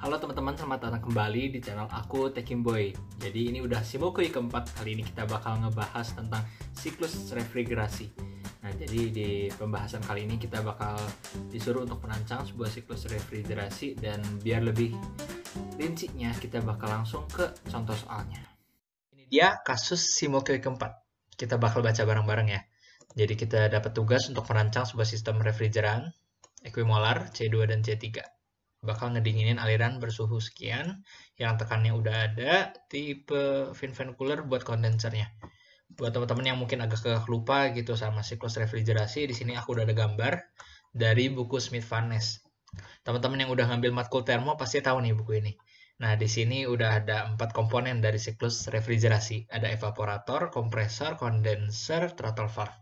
Halo teman-teman, selamat datang kembali di channel aku Tekim Boy. Jadi ini udah Shimokui keempat, kali ini kita bakal ngebahas tentang siklus refrigerasi. Nah, jadi di pembahasan kali ini kita bakal disuruh untuk merancang sebuah siklus refrigerasi dan biar lebih rincinya kita bakal langsung ke contoh soalnya. Ini dia kasus Shimokui keempat. Kita bakal baca bareng-bareng ya. Jadi kita dapat tugas untuk merancang sebuah sistem refrigeran, equimolar C2 dan C3 bakal ngedinginin aliran bersuhu sekian yang tekannya udah ada tipe fin cooler buat kondensernya buat teman-teman yang mungkin agak lupa gitu sama siklus refrigerasi di sini aku udah ada gambar dari buku Smith Van teman-teman yang udah ngambil matkul termo pasti tahu nih buku ini nah di sini udah ada empat komponen dari siklus refrigerasi ada evaporator kompresor kondenser throttle valve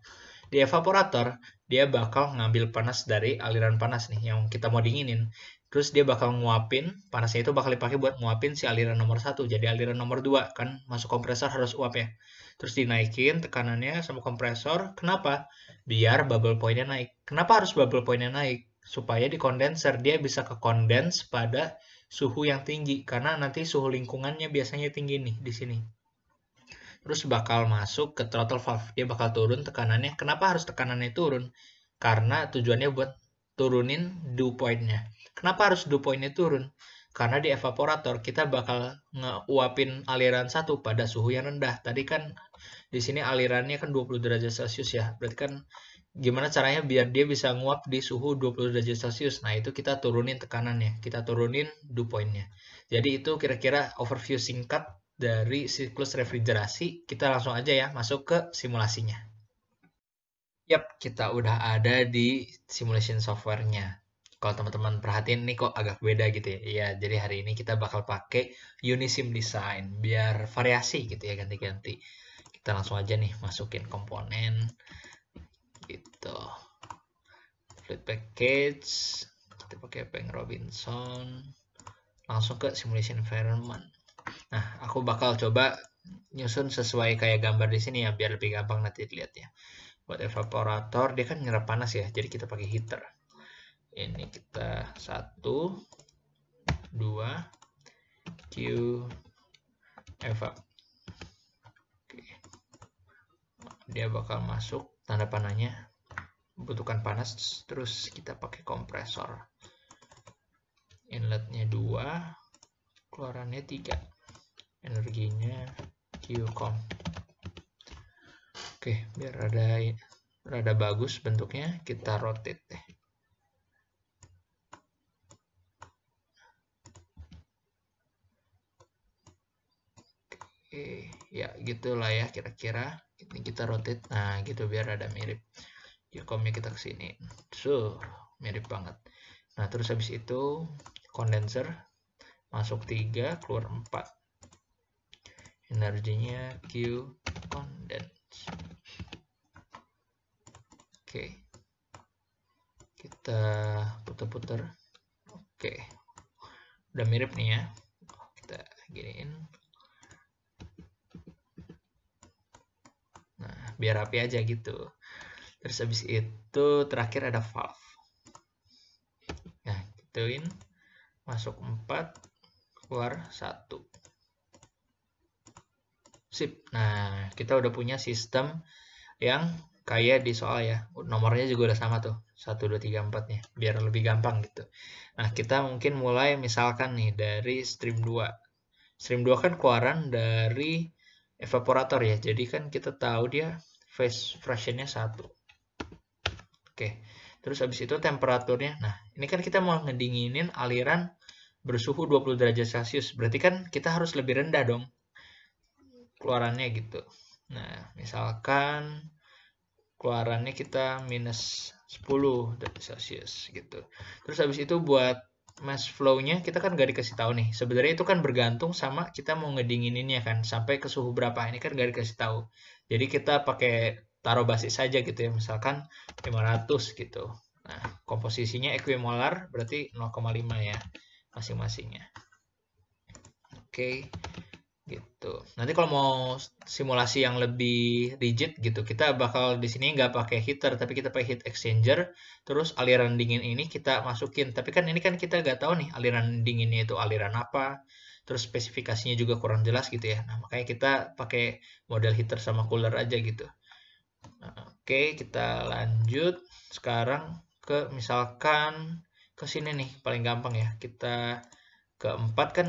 di evaporator dia bakal ngambil panas dari aliran panas nih yang kita mau dinginin terus dia bakal nguapin panasnya itu bakal dipakai buat nguapin si aliran nomor satu jadi aliran nomor dua kan masuk kompresor harus uap ya terus dinaikin tekanannya sama kompresor kenapa biar bubble pointnya naik kenapa harus bubble pointnya naik supaya di kondenser dia bisa ke kondens pada suhu yang tinggi karena nanti suhu lingkungannya biasanya tinggi nih di sini terus bakal masuk ke throttle valve dia bakal turun tekanannya kenapa harus tekanannya turun karena tujuannya buat turunin dew pointnya. Kenapa harus dew pointnya turun? Karena di evaporator kita bakal ngeuapin aliran satu pada suhu yang rendah. Tadi kan di sini alirannya kan 20 derajat Celcius ya. Berarti kan gimana caranya biar dia bisa nguap di suhu 20 derajat Celcius. Nah, itu kita turunin tekanannya, kita turunin dew pointnya. Jadi itu kira-kira overview singkat dari siklus refrigerasi. Kita langsung aja ya masuk ke simulasinya. Yap, kita udah ada di simulation softwarenya. Kalau teman-teman perhatiin nih kok agak beda gitu ya. Iya, jadi hari ini kita bakal pakai Unisim Design biar variasi gitu ya ganti-ganti. Kita langsung aja nih masukin komponen gitu. Fluid package, kita pakai Peng Robinson. Langsung ke simulation environment. Nah, aku bakal coba nyusun sesuai kayak gambar di sini ya biar lebih gampang nanti dilihat ya buat evaporator dia kan nyerap panas ya jadi kita pakai heater ini kita satu dua Q evap Oke. dia bakal masuk tanda panahnya membutuhkan panas terus kita pakai kompresor inletnya dua keluarannya tiga energinya Q Qcom Oke, biar rada rada bagus bentuknya, kita rotate deh. Oke, ya gitulah ya kira-kira. Ini kita rotate. Nah, gitu biar ada mirip. Ya, komik kita ke sini. So, mirip banget. Nah, terus habis itu kondenser masuk tiga keluar empat Energinya Q condense. Oke. Kita putar-putar. Oke. Udah mirip nih ya. Kita giniin. Nah, biar rapi aja gitu. Terus habis itu terakhir ada valve. Nah, gituin. Masuk 4, keluar 1. Sip. Nah, kita udah punya sistem yang kayak di soal ya nomornya juga udah sama tuh satu 2, 3, 4 nya biar lebih gampang gitu nah kita mungkin mulai misalkan nih dari stream 2 stream 2 kan keluaran dari evaporator ya jadi kan kita tahu dia phase fractionnya satu. oke terus habis itu temperaturnya nah ini kan kita mau ngedinginin aliran bersuhu 20 derajat celcius berarti kan kita harus lebih rendah dong keluarannya gitu nah misalkan keluarannya kita minus 10 derajat Celcius gitu. Terus habis itu buat mass flow-nya kita kan gak dikasih tahu nih. Sebenarnya itu kan bergantung sama kita mau ngedingin ngedingininnya kan sampai ke suhu berapa. Ini kan gak dikasih tahu. Jadi kita pakai taruh basis saja gitu ya, misalkan 500 gitu. Nah, komposisinya equimolar berarti 0,5 ya masing-masingnya. Oke. Okay gitu. Nanti kalau mau simulasi yang lebih rigid gitu, kita bakal di sini nggak pakai heater, tapi kita pakai heat exchanger. Terus aliran dingin ini kita masukin, tapi kan ini kan kita nggak tahu nih aliran dinginnya itu aliran apa. Terus spesifikasinya juga kurang jelas gitu ya. Nah makanya kita pakai model heater sama cooler aja gitu. Nah, Oke, kita lanjut sekarang ke misalkan ke sini nih paling gampang ya. Kita keempat kan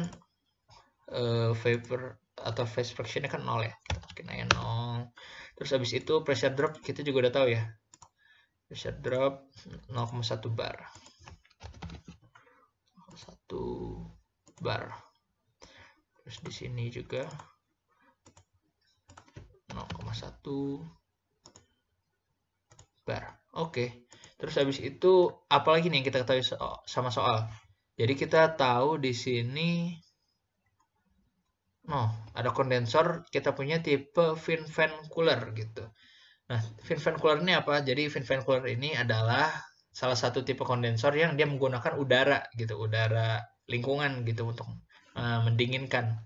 uh, vapor atau phase fractionnya kan nol ya kita nanya nol terus habis itu pressure drop kita juga udah tahu ya pressure drop 0,1 bar 1 bar terus di sini juga 0,1 bar oke okay. terus habis itu apalagi nih yang kita ketahui so sama soal jadi kita tahu di sini Oh, ada kondensor kita punya tipe fin fan cooler gitu. Nah, fin fan cooler ini apa? Jadi fin fan cooler ini adalah salah satu tipe kondensor yang dia menggunakan udara gitu, udara lingkungan gitu untuk uh, mendinginkan.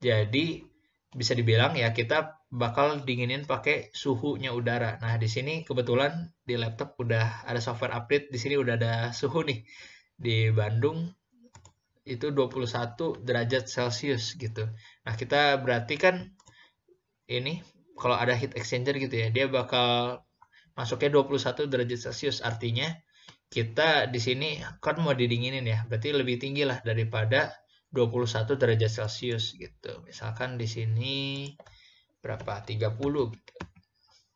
Jadi bisa dibilang ya kita bakal dinginin pakai suhunya udara. Nah, di sini kebetulan di laptop udah ada software update, di sini udah ada suhu nih. Di Bandung itu 21 derajat Celcius gitu. Nah, kita berarti kan ini kalau ada heat exchanger gitu ya, dia bakal masuknya 21 derajat Celcius. Artinya kita di sini kan mau didinginin ya, berarti lebih tinggi lah daripada 21 derajat Celcius gitu. Misalkan di sini berapa? 30 gitu.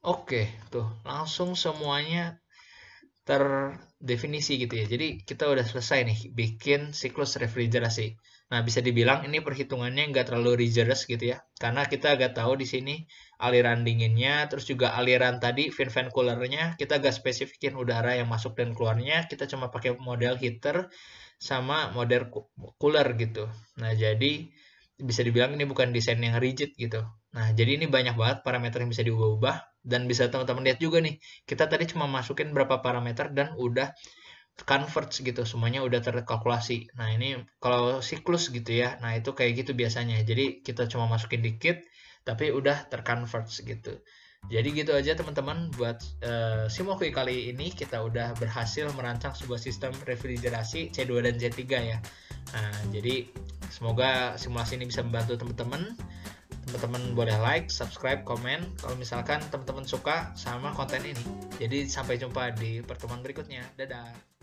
Oke, tuh langsung semuanya ter definisi gitu ya. Jadi kita udah selesai nih bikin siklus refrigerasi. Nah, bisa dibilang ini perhitungannya nggak terlalu rigorous gitu ya. Karena kita agak tahu di sini aliran dinginnya, terus juga aliran tadi fin fan coolernya, kita agak spesifikin udara yang masuk dan keluarnya, kita cuma pakai model heater sama model cooler gitu. Nah, jadi bisa dibilang ini bukan desain yang rigid gitu. Nah, jadi ini banyak banget parameter yang bisa diubah-ubah dan bisa teman-teman lihat juga nih kita tadi cuma masukin berapa parameter dan udah convert gitu semuanya udah terkalkulasi nah ini kalau siklus gitu ya nah itu kayak gitu biasanya jadi kita cuma masukin dikit tapi udah terconvert gitu jadi gitu aja teman-teman buat uh, eh, Simokui kali ini kita udah berhasil merancang sebuah sistem refrigerasi C2 dan C3 ya nah jadi semoga simulasi ini bisa membantu teman-teman teman-teman boleh like, subscribe, komen kalau misalkan teman-teman suka sama konten ini. Jadi sampai jumpa di pertemuan berikutnya. Dadah.